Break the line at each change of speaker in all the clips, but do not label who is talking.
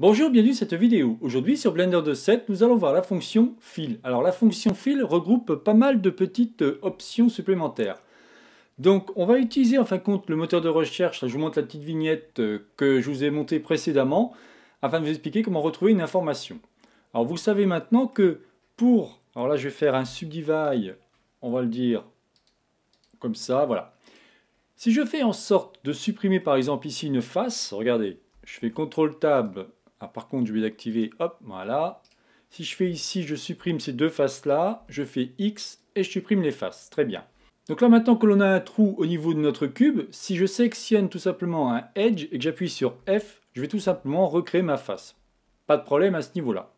Bonjour, bienvenue dans cette vidéo. Aujourd'hui sur Blender 2.7, nous allons voir la fonction fil. Alors la fonction Fill regroupe pas mal de petites euh, options supplémentaires. Donc on va utiliser en fin de compte le moteur de recherche, je vous montre la petite vignette euh, que je vous ai montée précédemment, afin de vous expliquer comment retrouver une information. Alors vous savez maintenant que pour, alors là je vais faire un subdivide, on va le dire comme ça, voilà. Si je fais en sorte de supprimer par exemple ici une face, regardez, je fais CTRL-TAB, ah, par contre, je vais l'activer, hop, voilà. Si je fais ici, je supprime ces deux faces-là, je fais X et je supprime les faces. Très bien. Donc là, maintenant que l'on a un trou au niveau de notre cube, si je sélectionne tout simplement un Edge et que j'appuie sur F, je vais tout simplement recréer ma face. Pas de problème à ce niveau-là.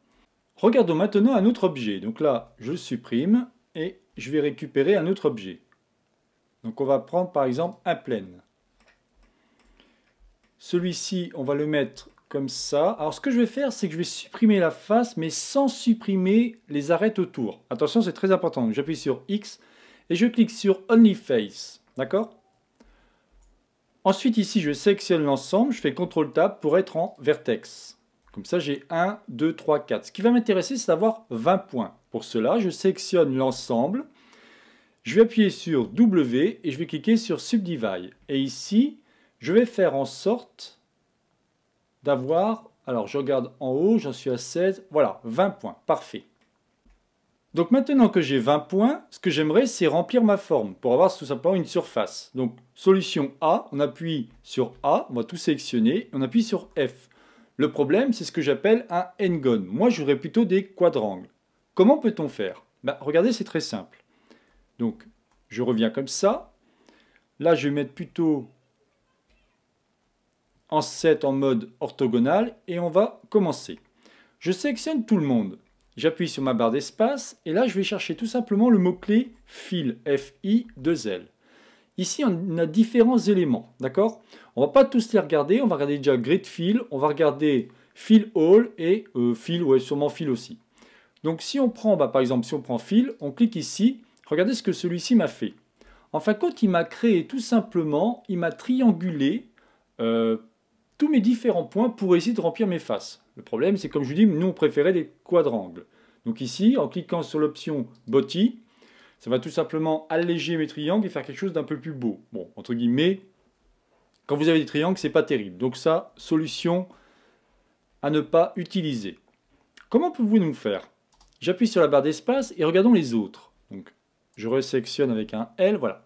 Regardons maintenant un autre objet. Donc là, je supprime et je vais récupérer un autre objet. Donc on va prendre par exemple un plane. Celui-ci, on va le mettre comme ça. Alors ce que je vais faire, c'est que je vais supprimer la face, mais sans supprimer les arêtes autour. Attention, c'est très important. J'appuie sur X et je clique sur Only Face. D'accord Ensuite, ici, je sélectionne l'ensemble, je fais CTRL-TAB pour être en vertex. Comme ça, j'ai 1, 2, 3, 4. Ce qui va m'intéresser, c'est d'avoir 20 points. Pour cela, je sélectionne l'ensemble, je vais appuyer sur W et je vais cliquer sur Subdivide. Et ici, je vais faire en sorte d'avoir, alors je regarde en haut, j'en suis à 16, voilà, 20 points, parfait. Donc maintenant que j'ai 20 points, ce que j'aimerais c'est remplir ma forme pour avoir tout simplement une surface. Donc solution A, on appuie sur A, on va tout sélectionner, on appuie sur F. Le problème c'est ce que j'appelle un n gon Moi j'aurais plutôt des quadrangles. Comment peut-on faire bah, Regardez c'est très simple. Donc je reviens comme ça. Là je vais mettre plutôt en 7 en mode orthogonal et on va commencer. Je sélectionne tout le monde. J'appuie sur ma barre d'espace et là je vais chercher tout simplement le mot-clé fil FI 2L. Ici on a différents éléments, d'accord On va pas tous les regarder, on va regarder déjà grid fil, on va regarder fil all et euh, fil, ouais sûrement fil aussi. Donc si on prend, bah, par exemple si on prend fil, on clique ici, regardez ce que celui-ci m'a fait. En fin de compte il m'a créé tout simplement, il m'a triangulé euh, tous mes différents points pour essayer de remplir mes faces. Le problème, c'est comme je vous dis, nous on préférait des quadrangles. Donc ici, en cliquant sur l'option Body, ça va tout simplement alléger mes triangles et faire quelque chose d'un peu plus beau. Bon, entre guillemets, quand vous avez des triangles, c'est pas terrible. Donc ça, solution à ne pas utiliser. Comment pouvez-vous nous faire J'appuie sur la barre d'espace et regardons les autres. Donc, je résectionne avec un L, voilà.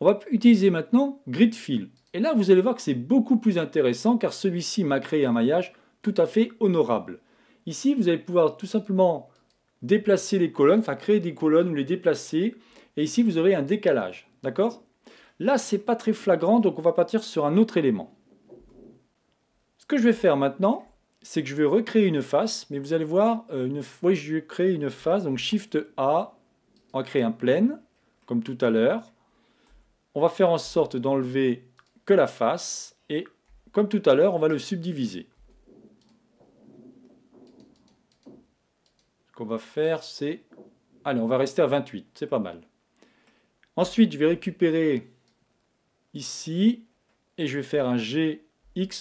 On va utiliser maintenant Grid Fill. Et là, vous allez voir que c'est beaucoup plus intéressant car celui-ci m'a créé un maillage tout à fait honorable. Ici, vous allez pouvoir tout simplement déplacer les colonnes, enfin créer des colonnes ou les déplacer. Et ici, vous aurez un décalage. D'accord Là, n'est pas très flagrant, donc on va partir sur un autre élément. Ce que je vais faire maintenant, c'est que je vais recréer une face, mais vous allez voir, euh, une... oui, je vais créer une face, donc Shift A, on va créer un plane, comme tout à l'heure. On va faire en sorte d'enlever que la face. Et comme tout à l'heure, on va le subdiviser. Ce qu'on va faire, c'est... Allez, on va rester à 28, c'est pas mal. Ensuite, je vais récupérer ici et je vais faire un GX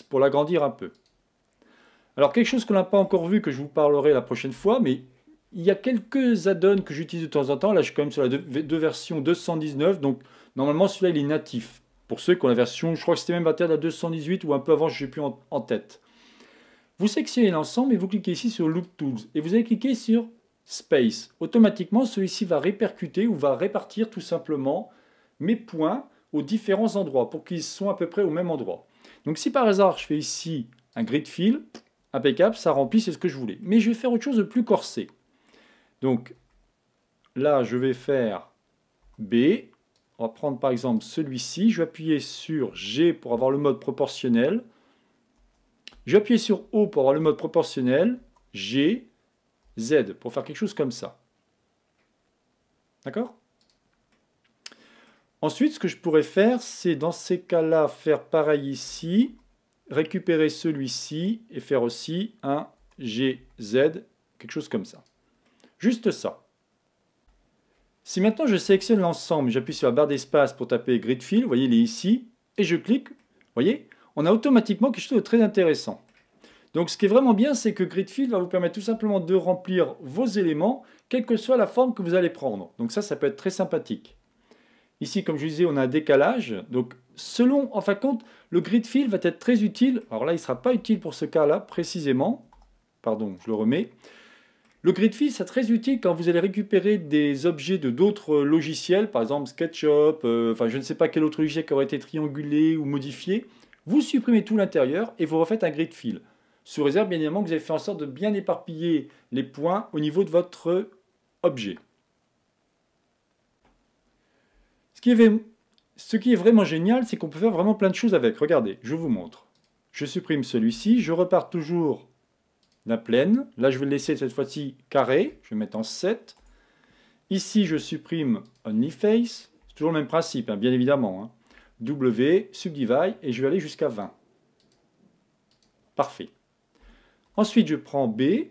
pour l'agrandir un peu. Alors, quelque chose qu'on n'a pas encore vu, que je vous parlerai la prochaine fois, mais il y a quelques add-ons que j'utilise de temps en temps. Là, je suis quand même sur la deux, deux version 219, donc normalement, celui-là, il est natif. Pour ceux qui ont la version, je crois que c'était même terre à 218 ou un peu avant, je ne sais plus en, tête. Vous sélectionnez l'ensemble et vous cliquez ici sur Loop Tools. Et vous allez cliquer sur Space. Automatiquement, celui-ci va répercuter ou va répartir tout simplement mes points aux différents endroits pour qu'ils soient à peu près au même endroit. Donc si par hasard je fais ici un grid fill, impeccable, ça remplit, c'est ce que je voulais. Mais je vais faire autre chose de plus corsé. Donc là, je vais faire B, on va prendre par exemple celui-ci. Je vais appuyer sur G pour avoir le mode proportionnel. Je vais appuyer sur O pour avoir le mode proportionnel. G, Z pour faire quelque chose comme ça. D'accord Ensuite, ce que je pourrais faire, c'est dans ces cas-là, faire pareil ici, récupérer celui-ci et faire aussi un G, Z, quelque chose comme ça. Juste ça. Si maintenant je sélectionne l'ensemble, j'appuie sur la barre d'espace pour taper grid fill, vous voyez, il est ici, et je clique, vous voyez, on a automatiquement quelque chose de très intéressant. Donc ce qui est vraiment bien, c'est que grid fill va vous permettre tout simplement de remplir vos éléments, quelle que soit la forme que vous allez prendre. Donc ça, ça peut être très sympathique. Ici, comme je disais, on a un décalage. Donc selon, en fin de compte, le grid fill va être très utile. Alors là, il ne sera pas utile pour ce cas-là précisément. Pardon, je le remets. Le grid fill, c'est très utile quand vous allez récupérer des objets de d'autres euh, logiciels, par exemple SketchUp, euh, enfin je ne sais pas quel autre logiciel qui aurait été triangulé ou modifié. Vous supprimez tout l'intérieur et vous refaites un grid fill. Sous réserve, bien évidemment, que vous avez fait en sorte de bien éparpiller les points au niveau de votre objet. Ce qui est, ce qui est vraiment génial, c'est qu'on peut faire vraiment plein de choses avec. Regardez, je vous montre. Je supprime celui-ci, je repars toujours la plaine. Là, je vais le laisser cette fois-ci carré. Je vais mettre en 7. Ici, je supprime only face. C'est toujours le même principe, hein, bien évidemment. Hein. W, subdivide, et je vais aller jusqu'à 20. Parfait. Ensuite, je prends B.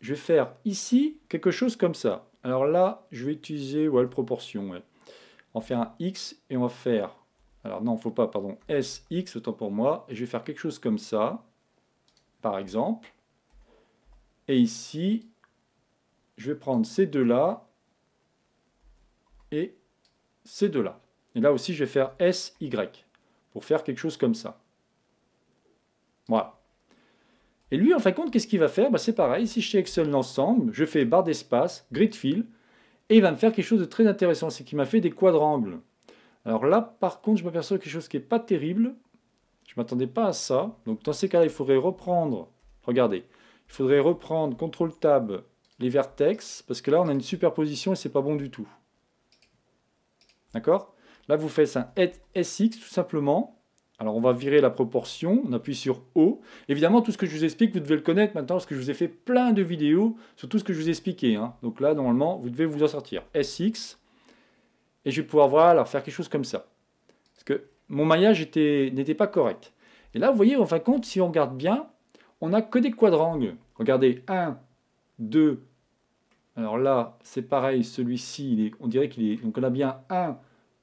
Je vais faire ici quelque chose comme ça. Alors là, je vais utiliser ouais, proportion. On va faire un X et on va faire... Alors non, faut pas, pardon. S, X, autant pour moi. Et je vais faire quelque chose comme ça, par exemple. Et ici, je vais prendre ces deux-là et ces deux-là. Et là aussi, je vais faire SY pour faire quelque chose comme ça. Voilà. Et lui, en fin de compte, qu'est-ce qu'il va faire bah, C'est pareil, si je sélectionne l'ensemble, je fais barre d'espace, grid fill, et il va me faire quelque chose de très intéressant, c'est qu'il m'a fait des quadrangles. Alors là, par contre, je m'aperçois quelque chose qui n'est pas terrible. Je ne m'attendais pas à ça. Donc dans ces cas-là, il faudrait reprendre, regardez, il faudrait reprendre CTRL TAB les vertex, parce que là on a une superposition et c'est pas bon du tout. D'accord Là vous faites un SX tout simplement. Alors on va virer la proportion, on appuie sur O. Évidemment tout ce que je vous explique, vous devez le connaître maintenant parce que je vous ai fait plein de vidéos sur tout ce que je vous ai expliqué. Hein. Donc là normalement vous devez vous en sortir. SX, et je vais pouvoir alors faire quelque chose comme ça. Parce que mon maillage n'était pas correct. Et là vous voyez en fin de compte, si on regarde bien, on n'a que des quadrangles. Regardez, 1, 2, alors là, c'est pareil, celui-ci, on dirait qu'il est... Donc on a bien 1,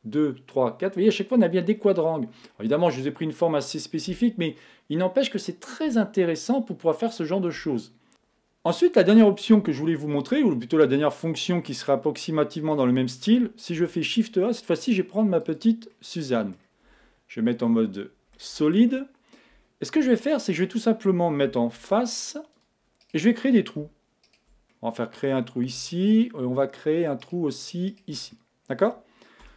2, 3, 4. Vous voyez, à chaque fois, on a bien des quadrangles. évidemment, je vous ai pris une forme assez spécifique, mais il n'empêche que c'est très intéressant pour pouvoir faire ce genre de choses. Ensuite, la dernière option que je voulais vous montrer, ou plutôt la dernière fonction qui sera approximativement dans le même style, si je fais Shift A, cette fois-ci, je vais prendre ma petite Suzanne. Je vais mettre en mode solide. Et ce que je vais faire, c'est que je vais tout simplement mettre en face et je vais créer des trous. On va faire créer un trou ici, et on va créer un trou aussi ici. D'accord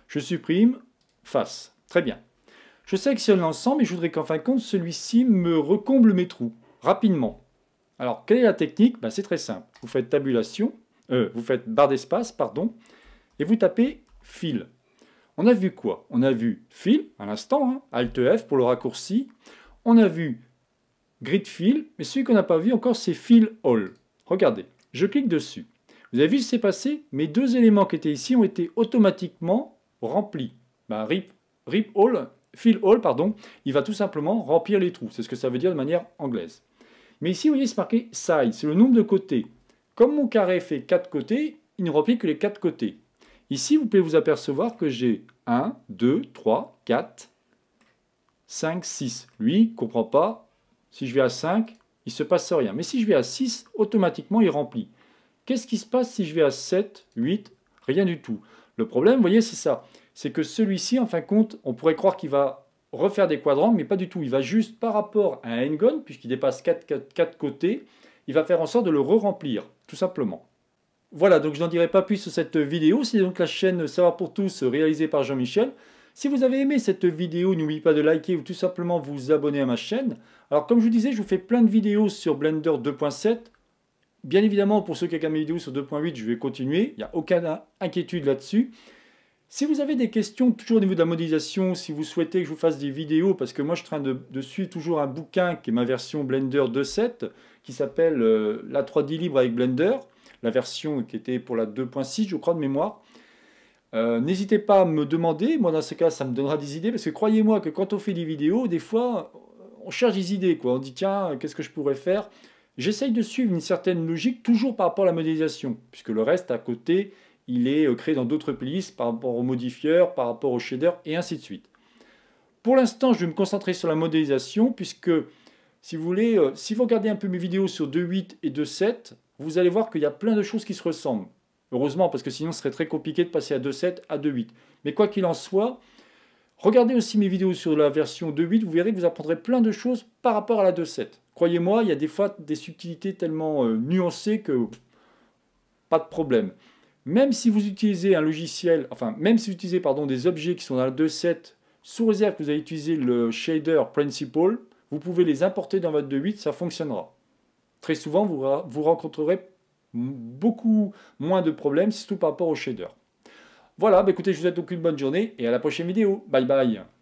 Je supprime, face. Très bien. Je sélectionne l'ensemble et je voudrais qu'en fin de compte, celui-ci me recomble mes trous, rapidement. Alors, quelle est la technique ben, C'est très simple. Vous faites tabulation, euh, vous faites barre d'espace, pardon, et vous tapez fil. On a vu quoi On a vu fil, à l'instant, hein, Alt-F e pour le raccourci. On a vu Grid Fill, mais celui qu'on n'a pas vu encore, c'est Fill All. Regardez, je clique dessus. Vous avez vu ce qui s'est passé Mes deux éléments qui étaient ici ont été automatiquement remplis. Ben, rip, rip All, Fill All, pardon, il va tout simplement remplir les trous. C'est ce que ça veut dire de manière anglaise. Mais ici, vous voyez, c'est marqué size, c'est le nombre de côtés. Comme mon carré fait quatre côtés, il ne remplit que les quatre côtés. Ici, vous pouvez vous apercevoir que j'ai 1, 2, 3, 4, 5, 6. Lui, ne comprend pas si je vais à 5, il ne se passe rien. Mais si je vais à 6, automatiquement, il remplit. Qu'est-ce qui se passe si je vais à 7, 8 Rien du tout. Le problème, vous voyez, c'est ça. C'est que celui-ci, en fin de compte, on pourrait croire qu'il va refaire des quadrants, mais pas du tout. Il va juste, par rapport à un n puisqu'il dépasse 4, côtés, il va faire en sorte de le re-remplir, tout simplement. Voilà, donc je n'en dirai pas plus sur cette vidéo. C'est donc la chaîne Savoir pour tous réalisée par Jean-Michel. Si vous avez aimé cette vidéo, n'oubliez pas de liker ou tout simplement vous abonner à ma chaîne. Alors comme je vous disais, je vous fais plein de vidéos sur Blender 2.7. Bien évidemment, pour ceux qui regardent mes vidéos sur 2.8, je vais continuer. Il n'y a aucune inquiétude là-dessus. Si vous avez des questions, toujours au niveau de la modélisation, si vous souhaitez que je vous fasse des vidéos, parce que moi je suis train de, de suivre toujours un bouquin qui est ma version Blender 2.7, qui s'appelle euh, La 3D libre avec Blender, la version qui était pour la 2.6, je crois, de mémoire. Euh, n'hésitez pas à me demander, moi dans ce cas ça me donnera des idées, parce que croyez-moi que quand on fait des vidéos, des fois on cherche des idées, quoi. on dit tiens, qu'est-ce que je pourrais faire J'essaye de suivre une certaine logique toujours par rapport à la modélisation, puisque le reste à côté, il est euh, créé dans d'autres playlists par rapport au modifieur, par rapport au shader, et ainsi de suite. Pour l'instant, je vais me concentrer sur la modélisation, puisque si vous voulez, euh, si vous regardez un peu mes vidéos sur 2.8 et 2.7, vous allez voir qu'il y a plein de choses qui se ressemblent. Heureusement, parce que sinon, ce serait très compliqué de passer à 2.7, à 2.8. Mais quoi qu'il en soit, regardez aussi mes vidéos sur la version 2.8, vous verrez que vous apprendrez plein de choses par rapport à la 2.7. Croyez-moi, il y a des fois des subtilités tellement euh, nuancées que pas de problème. Même si vous utilisez un logiciel, enfin, même si vous utilisez pardon, des objets qui sont dans la 2.7, sous réserve que vous avez utilisé le shader principal, vous pouvez les importer dans votre 2.8, ça fonctionnera. Très souvent, vous, vous rencontrerez beaucoup moins de problèmes, surtout par rapport au shader. Voilà, bah, écoutez, je vous souhaite donc une bonne journée et à la prochaine vidéo. Bye bye